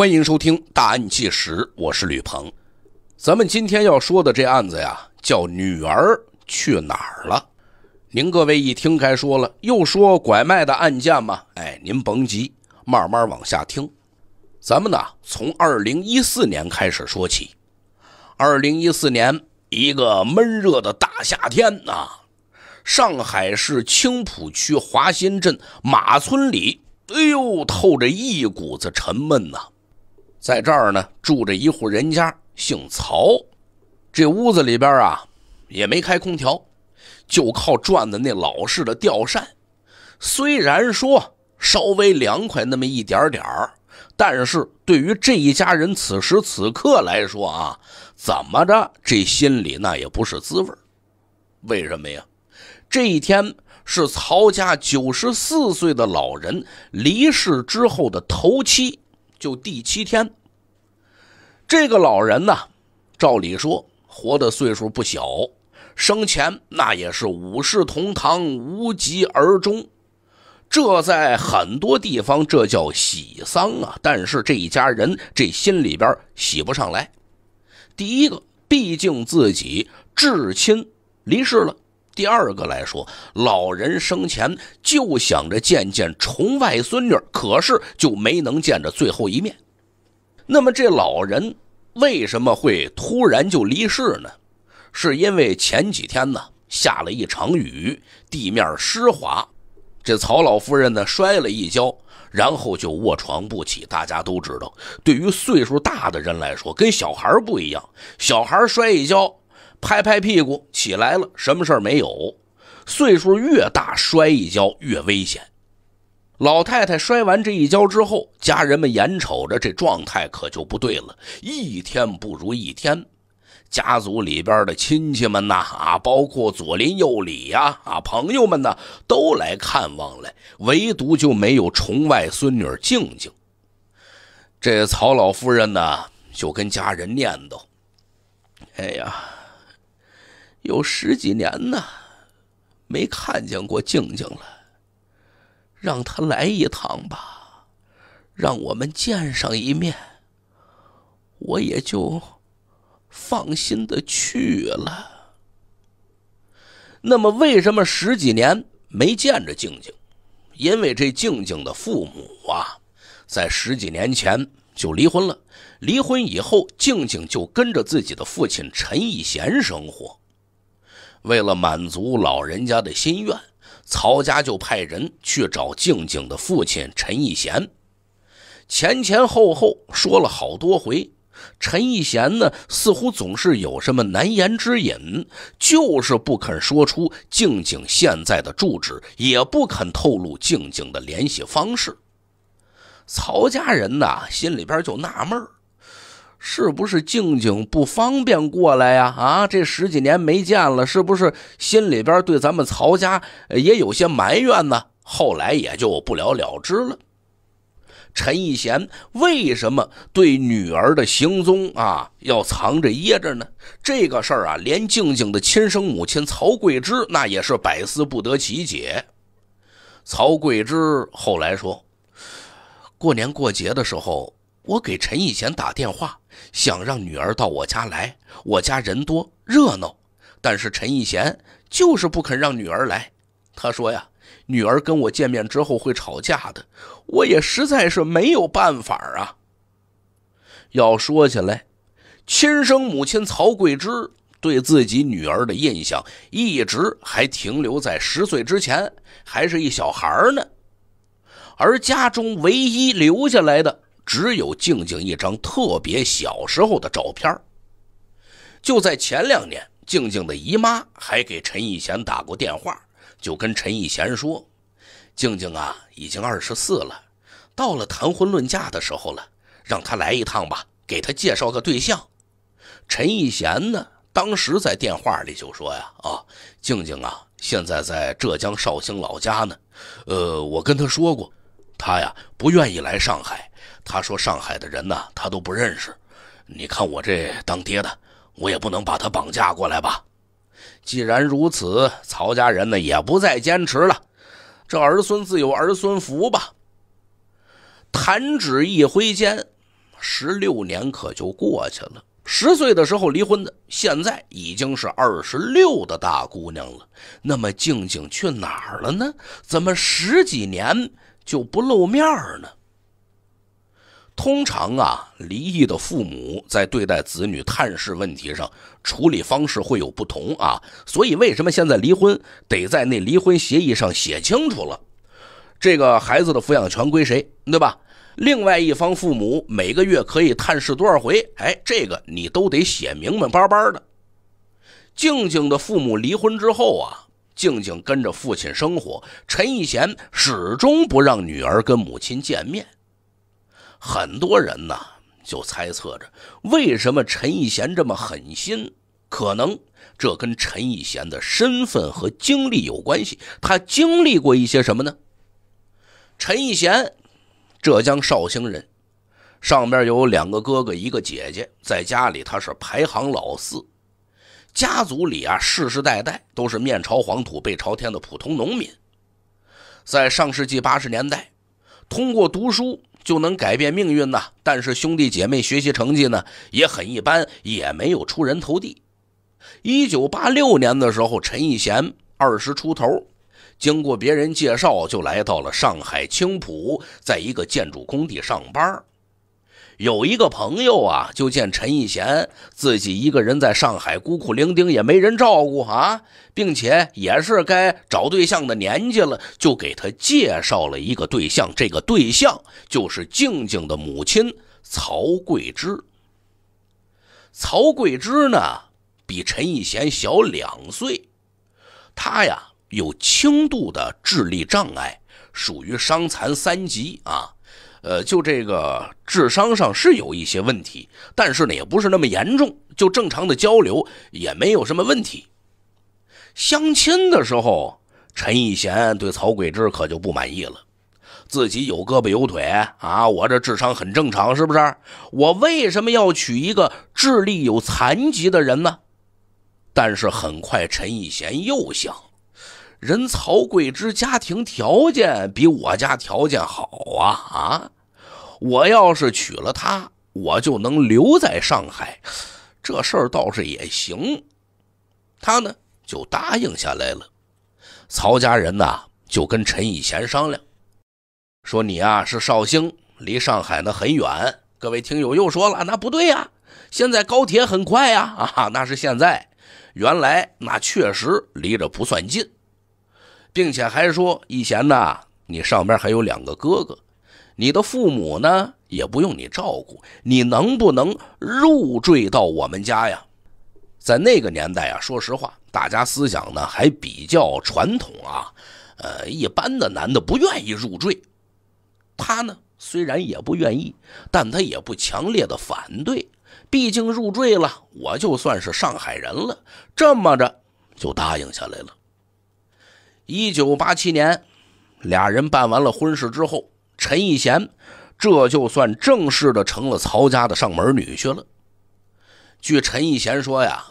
欢迎收听《大案纪实》，我是吕鹏。咱们今天要说的这案子呀，叫《女儿去哪儿了》。您各位一听该说了，又说拐卖的案件嘛？哎，您甭急，慢慢往下听。咱们呢，从二零一四年开始说起。二零一四年，一个闷热的大夏天啊，上海市青浦区华新镇马村里，哎呦，透着一股子沉闷呐。在这儿呢，住着一户人家，姓曹。这屋子里边啊，也没开空调，就靠转的那老式的吊扇。虽然说稍微凉快那么一点点儿，但是对于这一家人此时此刻来说啊，怎么着这心里那也不是滋味为什么呀？这一天是曹家九十四岁的老人离世之后的头七。就第七天，这个老人呢，照理说活的岁数不小，生前那也是五世同堂，无疾而终，这在很多地方这叫喜丧啊。但是这一家人这心里边喜不上来，第一个，毕竟自己至亲离世了。第二个来说，老人生前就想着见见重外孙女，可是就没能见着最后一面。那么这老人为什么会突然就离世呢？是因为前几天呢下了一场雨，地面湿滑，这曹老夫人呢摔了一跤，然后就卧床不起。大家都知道，对于岁数大的人来说，跟小孩不一样，小孩摔一跤。拍拍屁股起来了，什么事儿没有。岁数越大，摔一跤越危险。老太太摔完这一跤之后，家人们眼瞅着这状态可就不对了，一天不如一天。家族里边的亲戚们呐，啊，包括左邻右里呀，啊，朋友们呢，都来看望来，唯独就没有崇外孙女静静。这曹老夫人呢，就跟家人念叨：“哎呀。”有十几年呢，没看见过静静了。让他来一趟吧，让我们见上一面，我也就放心的去了。那么，为什么十几年没见着静静？因为这静静的父母啊，在十几年前就离婚了。离婚以后，静静就跟着自己的父亲陈义贤生活。为了满足老人家的心愿，曹家就派人去找静静的父亲陈义贤。前前后后说了好多回，陈义贤呢，似乎总是有什么难言之隐，就是不肯说出静静现在的住址，也不肯透露静静的联系方式。曹家人呢，心里边就纳闷儿。是不是静静不方便过来呀？啊，这十几年没见了，是不是心里边对咱们曹家也有些埋怨呢？后来也就不了了之了。陈义贤为什么对女儿的行踪啊要藏着掖着呢？这个事儿啊，连静静的亲生母亲曹桂枝那也是百思不得其解。曹桂枝后来说，过年过节的时候，我给陈义贤打电话。想让女儿到我家来，我家人多热闹，但是陈义贤就是不肯让女儿来。他说呀，女儿跟我见面之后会吵架的，我也实在是没有办法啊。要说起来，亲生母亲曹桂芝对自己女儿的印象，一直还停留在十岁之前，还是一小孩呢。而家中唯一留下来的。只有静静一张特别小时候的照片就在前两年，静静的姨妈还给陈逸贤打过电话，就跟陈逸贤说：“静静啊，已经二十四了，到了谈婚论嫁的时候了，让他来一趟吧，给他介绍个对象。”陈逸贤呢，当时在电话里就说：“呀，啊，静静啊，现在在浙江绍兴老家呢，呃，我跟他说过。”他呀不愿意来上海，他说上海的人呢他都不认识。你看我这当爹的，我也不能把他绑架过来吧。既然如此，曹家人呢也不再坚持了，这儿孙自有儿孙福吧。弹指一挥间，十六年可就过去了。十岁的时候离婚的，现在已经是二十六的大姑娘了。那么静静去哪儿了呢？怎么十几年？就不露面呢。通常啊，离异的父母在对待子女探视问题上，处理方式会有不同啊。所以，为什么现在离婚得在那离婚协议上写清楚了，这个孩子的抚养权归谁，对吧？另外一方父母每个月可以探视多少回？哎，这个你都得写明明白白的。静静的父母离婚之后啊。静静跟着父亲生活，陈义贤始终不让女儿跟母亲见面。很多人呢就猜测着，为什么陈义贤这么狠心？可能这跟陈义贤的身份和经历有关系。他经历过一些什么呢？陈奕贤，浙江绍兴人，上边有两个哥哥，一个姐姐，在家里他是排行老四。家族里啊，世世代代都是面朝黄土背朝天的普通农民。在上世纪八十年代，通过读书就能改变命运呐。但是兄弟姐妹学习成绩呢也很一般，也没有出人头地。一九八六年的时候，陈义贤二十出头，经过别人介绍就来到了上海青浦，在一个建筑工地上班有一个朋友啊，就见陈义贤自己一个人在上海孤苦伶仃，也没人照顾啊，并且也是该找对象的年纪了，就给他介绍了一个对象。这个对象就是静静的母亲曹桂芝。曹桂芝呢，比陈义贤小两岁，她呀有轻度的智力障碍，属于伤残三级啊。呃，就这个智商上是有一些问题，但是呢，也不是那么严重，就正常的交流也没有什么问题。相亲的时候，陈义贤对曹桂枝可就不满意了，自己有胳膊有腿啊，我这智商很正常，是不是？我为什么要娶一个智力有残疾的人呢？但是很快，陈义贤又想。人曹贵之家庭条件比我家条件好啊啊！我要是娶了她，我就能留在上海，这事儿倒是也行。他呢就答应下来了。曹家人呐就跟陈以贤商量，说你啊是绍兴，离上海呢很远。各位听友又说了，那不对呀，现在高铁很快呀啊，那是现在，原来那确实离着不算近。并且还说：“以前呢，你上边还有两个哥哥，你的父母呢也不用你照顾，你能不能入赘到我们家呀？”在那个年代啊，说实话，大家思想呢还比较传统啊。呃，一般的男的不愿意入赘，他呢虽然也不愿意，但他也不强烈的反对，毕竟入赘了我就算是上海人了，这么着就答应下来了。一九八七年，俩人办完了婚事之后，陈义贤这就算正式的成了曹家的上门女婿了。据陈义贤说呀，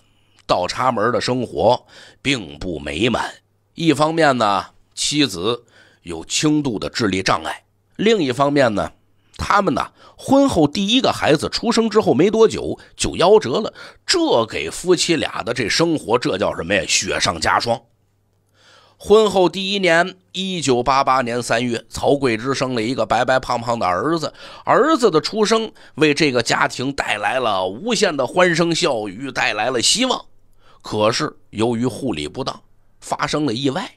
倒插门的生活并不美满。一方面呢，妻子有轻度的智力障碍；另一方面呢，他们呢婚后第一个孩子出生之后没多久就夭折了，这给夫妻俩的这生活这叫什么呀？雪上加霜。婚后第一年，一九八八年三月，曹桂芝生了一个白白胖胖的儿子。儿子的出生为这个家庭带来了无限的欢声笑语，带来了希望。可是，由于护理不当，发生了意外。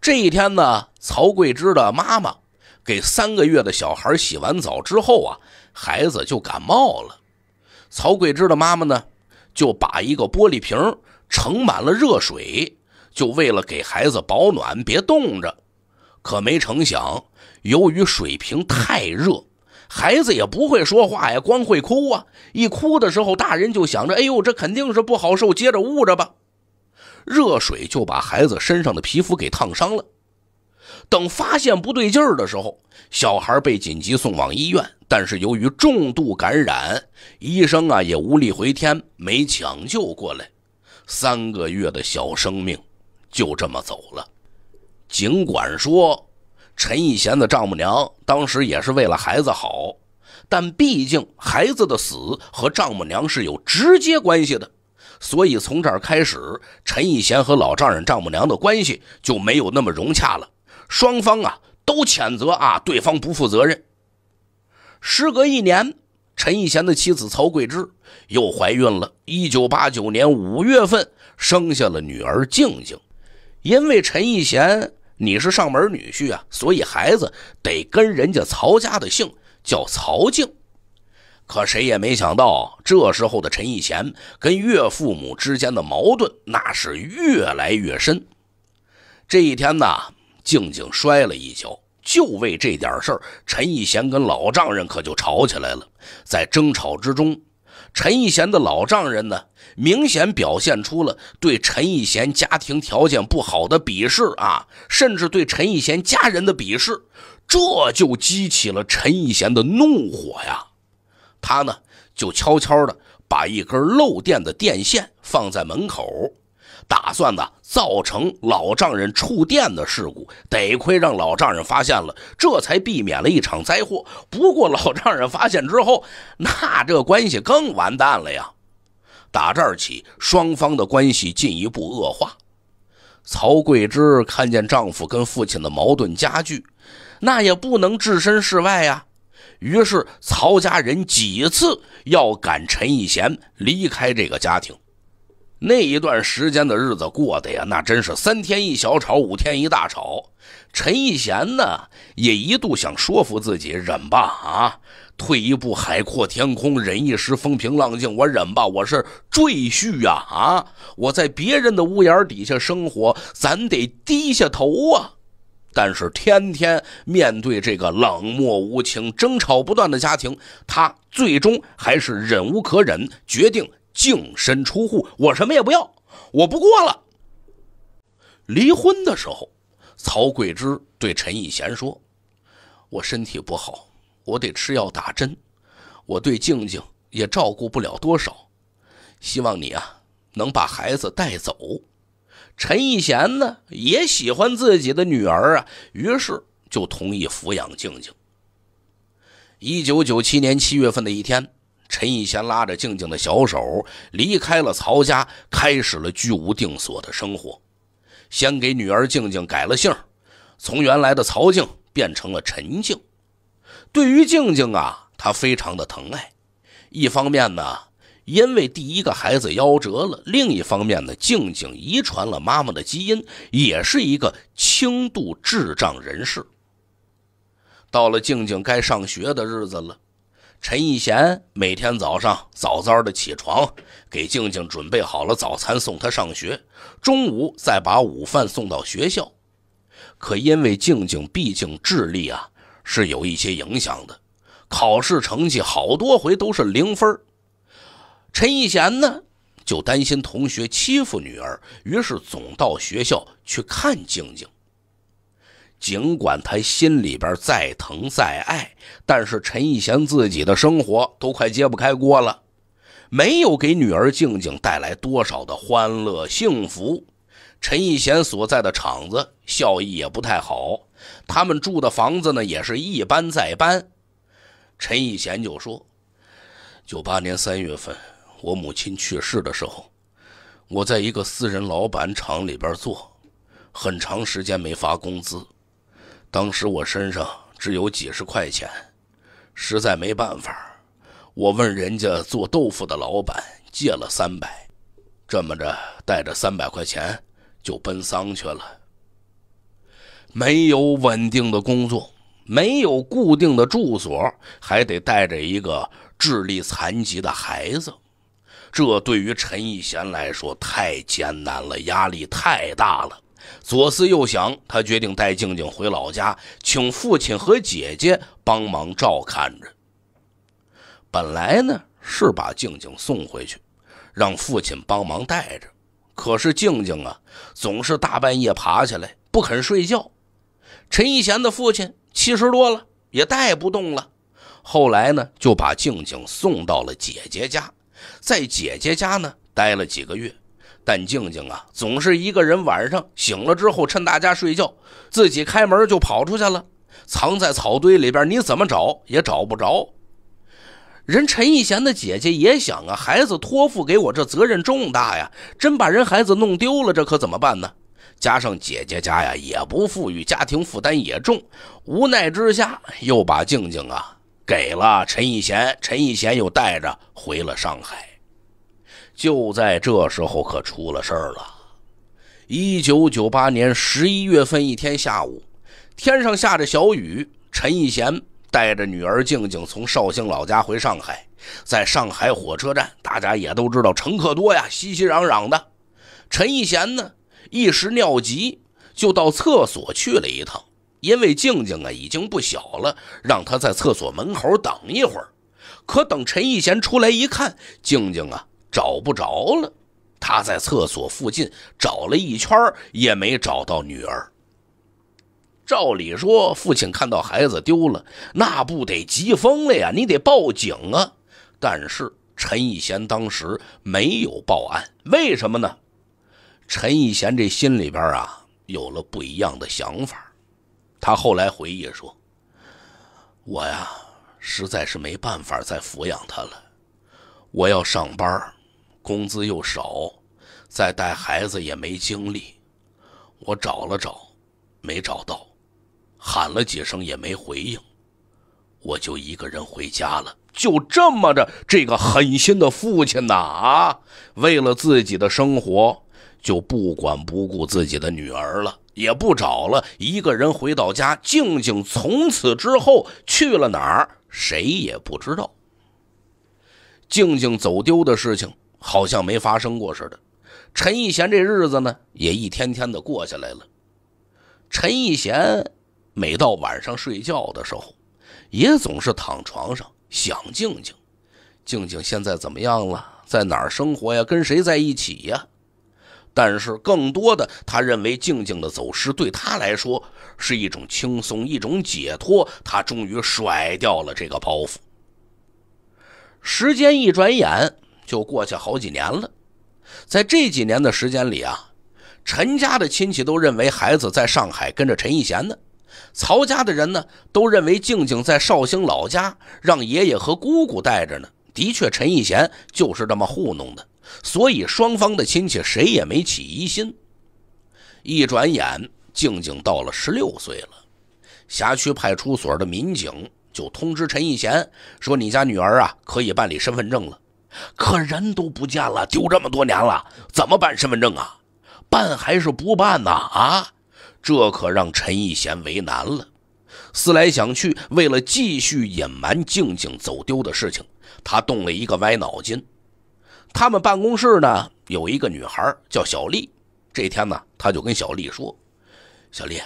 这一天呢，曹桂芝的妈妈给三个月的小孩洗完澡之后啊，孩子就感冒了。曹桂芝的妈妈呢，就把一个玻璃瓶盛满了热水。就为了给孩子保暖，别冻着，可没成想，由于水瓶太热，孩子也不会说话呀，光会哭啊。一哭的时候，大人就想着，哎呦，这肯定是不好受，接着捂着吧。热水就把孩子身上的皮肤给烫伤了。等发现不对劲儿的时候，小孩被紧急送往医院，但是由于重度感染，医生啊也无力回天，没抢救过来。三个月的小生命。就这么走了，尽管说，陈义贤的丈母娘当时也是为了孩子好，但毕竟孩子的死和丈母娘是有直接关系的，所以从这儿开始，陈义贤和老丈人丈母娘的关系就没有那么融洽了。双方啊都谴责啊对方不负责任。时隔一年，陈义贤的妻子曹桂芝又怀孕了，一九八九年五月份生下了女儿静静。因为陈义贤你是上门女婿啊，所以孩子得跟人家曹家的姓，叫曹静。可谁也没想到，这时候的陈义贤跟岳父母之间的矛盾那是越来越深。这一天呢，静静摔了一跤，就为这点事儿，陈义贤跟老丈人可就吵起来了。在争吵之中，陈义贤的老丈人呢？明显表现出了对陈义贤家庭条件不好的鄙视啊，甚至对陈义贤家人的鄙视，这就激起了陈义贤的怒火呀。他呢就悄悄的把一根漏电的电线放在门口，打算呢造成老丈人触电的事故。得亏让老丈人发现了，这才避免了一场灾祸。不过老丈人发现之后，那这关系更完蛋了呀。打这儿起，双方的关系进一步恶化。曹桂枝看见丈夫跟父亲的矛盾加剧，那也不能置身事外呀。于是，曹家人几次要赶陈义贤离开这个家庭。那一段时间的日子过得呀，那真是三天一小吵，五天一大吵。陈义贤呢，也一度想说服自己忍吧啊。退一步，海阔天空；忍一时，风平浪静。我忍吧，我是赘婿呀！啊，我在别人的屋檐底下生活，咱得低下头啊。但是，天天面对这个冷漠无情、争吵不断的家庭，他最终还是忍无可忍，决定净身出户。我什么也不要，我不过了。离婚的时候，曹桂芝对陈以贤说：“我身体不好。”我得吃药打针，我对静静也照顾不了多少，希望你啊能把孩子带走。陈义贤呢也喜欢自己的女儿啊，于是就同意抚养静静。一九九七年七月份的一天，陈义贤拉着静静的小手离开了曹家，开始了居无定所的生活。先给女儿静静改了姓，从原来的曹静变成了陈静。对于静静啊，他非常的疼爱。一方面呢，因为第一个孩子夭折了；另一方面呢，静静遗传了妈妈的基因，也是一个轻度智障人士。到了静静该上学的日子了，陈义贤每天早上早早的起床，给静静准备好了早餐，送她上学，中午再把午饭送到学校。可因为静静毕竟智力啊。是有一些影响的，考试成绩好多回都是零分。陈一贤呢，就担心同学欺负女儿，于是总到学校去看静静。尽管他心里边再疼再爱，但是陈一贤自己的生活都快揭不开锅了，没有给女儿静静带来多少的欢乐幸福。陈一贤所在的厂子效益也不太好。他们住的房子呢，也是一搬再搬。陈义贤就说：“九八年三月份，我母亲去世的时候，我在一个私人老板厂里边做，很长时间没发工资。当时我身上只有几十块钱，实在没办法，我问人家做豆腐的老板借了三百，这么着带着三百块钱就奔丧去了。”没有稳定的工作，没有固定的住所，还得带着一个智力残疾的孩子，这对于陈一贤来说太艰难了，压力太大了。左思右想，他决定带静静回老家，请父亲和姐姐帮忙照看着。本来呢是把静静送回去，让父亲帮忙带着，可是静静啊总是大半夜爬起来不肯睡觉。陈义贤的父亲七十多了，也带不动了。后来呢，就把静静送到了姐姐家，在姐姐家呢待了几个月。但静静啊，总是一个人，晚上醒了之后，趁大家睡觉，自己开门就跑出去了，藏在草堆里边，你怎么找也找不着。人陈义贤的姐姐也想啊，孩子托付给我，这责任重大呀，真把人孩子弄丢了，这可怎么办呢？加上姐姐家呀也不富裕，家庭负担也重，无奈之下又把静静啊给了陈逸贤，陈逸贤又带着回了上海。就在这时候可出了事儿了。一九九八年十一月份一天下午，天上下着小雨，陈逸贤带着女儿静静从绍兴老家回上海，在上海火车站，大家也都知道乘客多呀，熙熙攘攘的。陈逸贤呢？一时尿急，就到厕所去了一趟。因为静静啊已经不小了，让他在厕所门口等一会儿。可等陈义贤出来一看，静静啊找不着了。他在厕所附近找了一圈，也没找到女儿。照理说，父亲看到孩子丢了，那不得急疯了呀？你得报警啊！但是陈义贤当时没有报案，为什么呢？陈义贤这心里边啊，有了不一样的想法。他后来回忆说：“我呀，实在是没办法再抚养他了。我要上班，工资又少，再带孩子也没精力。我找了找，没找到，喊了几声也没回应，我就一个人回家了。就这么着，这个狠心的父亲呐，啊，为了自己的生活。”就不管不顾自己的女儿了，也不找了，一个人回到家。静静从此之后去了哪儿，谁也不知道。静静走丢的事情好像没发生过似的。陈一贤这日子呢，也一天天的过下来了。陈一贤每到晚上睡觉的时候，也总是躺床上想静静，静静现在怎么样了？在哪儿生活呀？跟谁在一起呀？但是，更多的，他认为静静的走失对他来说是一种轻松，一种解脱。他终于甩掉了这个包袱。时间一转眼就过去好几年了，在这几年的时间里啊，陈家的亲戚都认为孩子在上海跟着陈逸贤呢；曹家的人呢，都认为静静在绍兴老家让爷爷和姑姑带着呢。的确，陈逸贤就是这么糊弄的。所以，双方的亲戚谁也没起疑心。一转眼，静静到了十六岁了，辖区派出所的民警就通知陈义贤说：“你家女儿啊，可以办理身份证了。”可人都不见了，丢这么多年了，怎么办身份证啊？办还是不办呢？啊，这可让陈义贤为难了。思来想去，为了继续隐瞒静静走丢的事情，他动了一个歪脑筋。他们办公室呢有一个女孩叫小丽，这天呢他就跟小丽说：“小丽，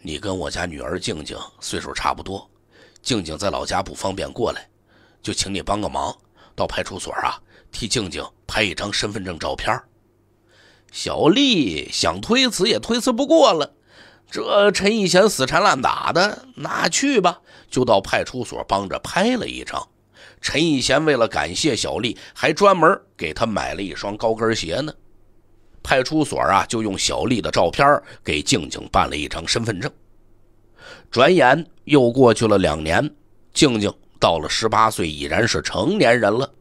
你跟我家女儿静静岁数差不多，静静在老家不方便过来，就请你帮个忙，到派出所啊替静静拍一张身份证照片。”小丽想推辞也推辞不过了，这陈义贤死缠烂打的，那去吧，就到派出所帮着拍了一张。陈义贤为了感谢小丽，还专门给她买了一双高跟鞋呢。派出所啊，就用小丽的照片给静静办了一张身份证。转眼又过去了两年，静静到了十八岁，已然是成年人了。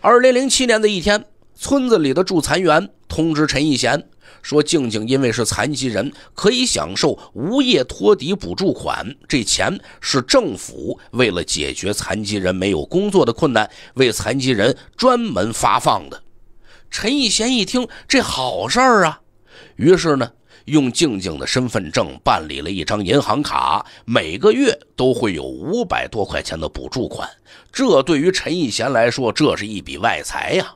二零零七年的一天，村子里的助残员通知陈义贤。说静静因为是残疾人，可以享受无业托底补助款。这钱是政府为了解决残疾人没有工作的困难，为残疾人专门发放的。陈义贤一听这好事儿啊，于是呢，用静静的身份证办理了一张银行卡，每个月都会有五百多块钱的补助款。这对于陈义贤来说，这是一笔外财呀。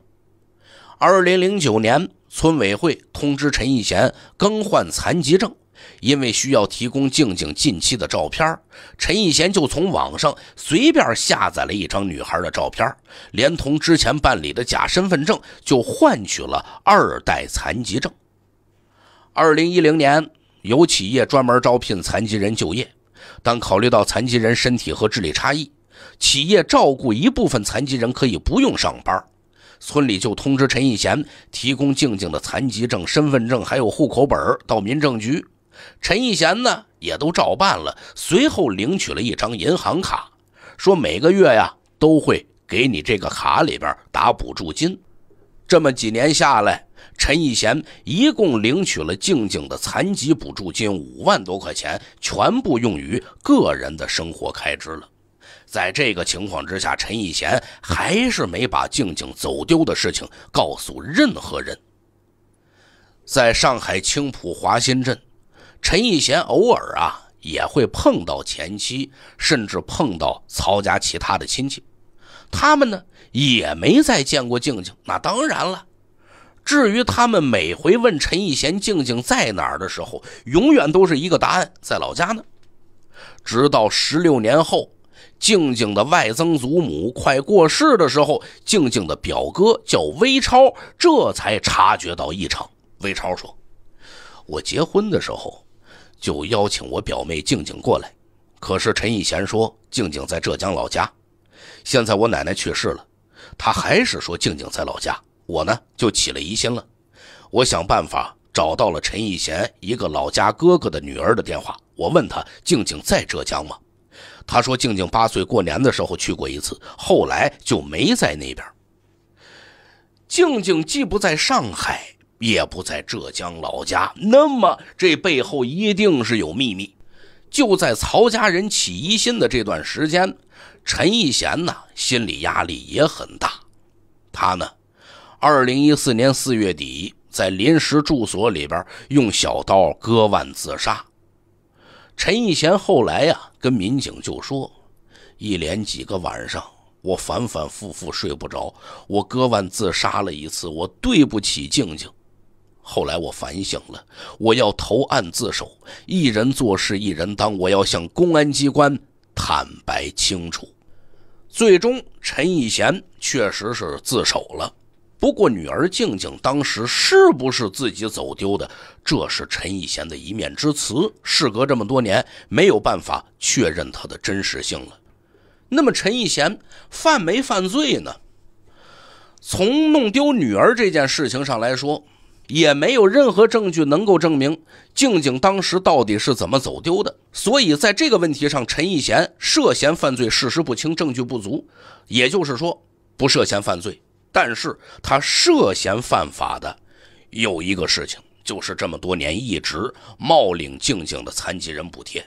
二零零九年。村委会通知陈义贤更换残疾证，因为需要提供静静近期的照片，陈义贤就从网上随便下载了一张女孩的照片，连同之前办理的假身份证，就换取了二代残疾证。二零一零年，有企业专门招聘残疾人就业，但考虑到残疾人身体和智力差异，企业照顾一部分残疾人可以不用上班。村里就通知陈义贤提供静静的残疾证、身份证，还有户口本到民政局。陈义贤呢，也都照办了。随后领取了一张银行卡，说每个月呀都会给你这个卡里边打补助金。这么几年下来，陈义贤一共领取了静静的残疾补助金五万多块钱，全部用于个人的生活开支了。在这个情况之下，陈义贤还是没把静静走丢的事情告诉任何人。在上海青浦华新镇，陈义贤偶尔啊也会碰到前妻，甚至碰到曹家其他的亲戚，他们呢也没再见过静静。那当然了，至于他们每回问陈义贤静静在哪儿的时候，永远都是一个答案：在老家呢。直到十六年后。静静的外曾祖母快过世的时候，静静的表哥叫魏超，这才察觉到异常。魏超说：“我结婚的时候，就邀请我表妹静静过来，可是陈逸贤说静静在浙江老家。现在我奶奶去世了，他还是说静静在老家，我呢就起了疑心了。我想办法找到了陈逸贤一个老家哥哥的女儿的电话，我问她静静在浙江吗？”他说：“静静八岁过年的时候去过一次，后来就没在那边。静静既不在上海，也不在浙江老家，那么这背后一定是有秘密。”就在曹家人起疑心的这段时间，陈义贤呢，心理压力也很大。他呢，二零一四年四月底，在临时住所里边用小刀割腕自杀。陈义贤后来呀，跟民警就说：“一连几个晚上，我反反复复睡不着，我割腕自杀了一次，我对不起静静。后来我反省了，我要投案自首，一人做事一人当，我要向公安机关坦白清楚。”最终，陈义贤确实是自首了。不过，女儿静静当时是不是自己走丢的，这是陈义贤的一面之词。事隔这么多年，没有办法确认他的真实性了。那么，陈义贤犯没犯罪呢？从弄丢女儿这件事情上来说，也没有任何证据能够证明静静当时到底是怎么走丢的。所以，在这个问题上，陈义贤涉嫌犯罪事实不清，证据不足，也就是说，不涉嫌犯罪。但是他涉嫌犯法的有一个事情，就是这么多年一直冒领静静的残疾人补贴。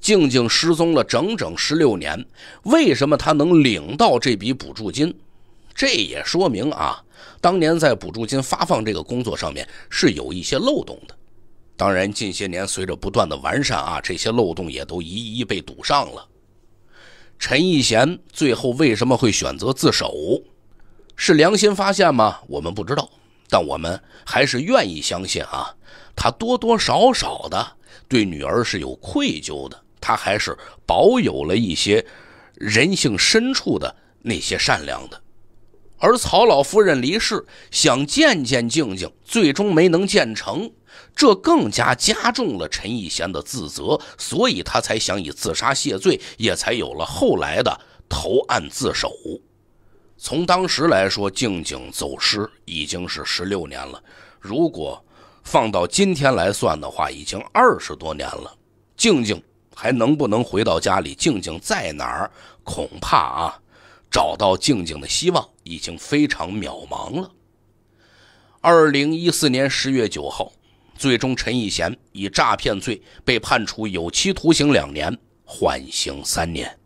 静静失踪了整整十六年，为什么他能领到这笔补助金？这也说明啊，当年在补助金发放这个工作上面是有一些漏洞的。当然，近些年随着不断的完善啊，这些漏洞也都一一被堵上了。陈义贤最后为什么会选择自首？是良心发现吗？我们不知道，但我们还是愿意相信啊。他多多少少的对女儿是有愧疚的，他还是保有了一些人性深处的那些善良的。而曹老夫人离世，想见见静静，最终没能见成，这更加加重了陈逸贤的自责，所以他才想以自杀谢罪，也才有了后来的投案自首。从当时来说，静静走失已经是十六年了。如果放到今天来算的话，已经二十多年了。静静还能不能回到家里？静静在哪儿？恐怕啊，找到静静的希望已经非常渺茫了。二零一四年十月九号，最终陈义贤以诈骗罪被判处有期徒刑两年，缓刑三年。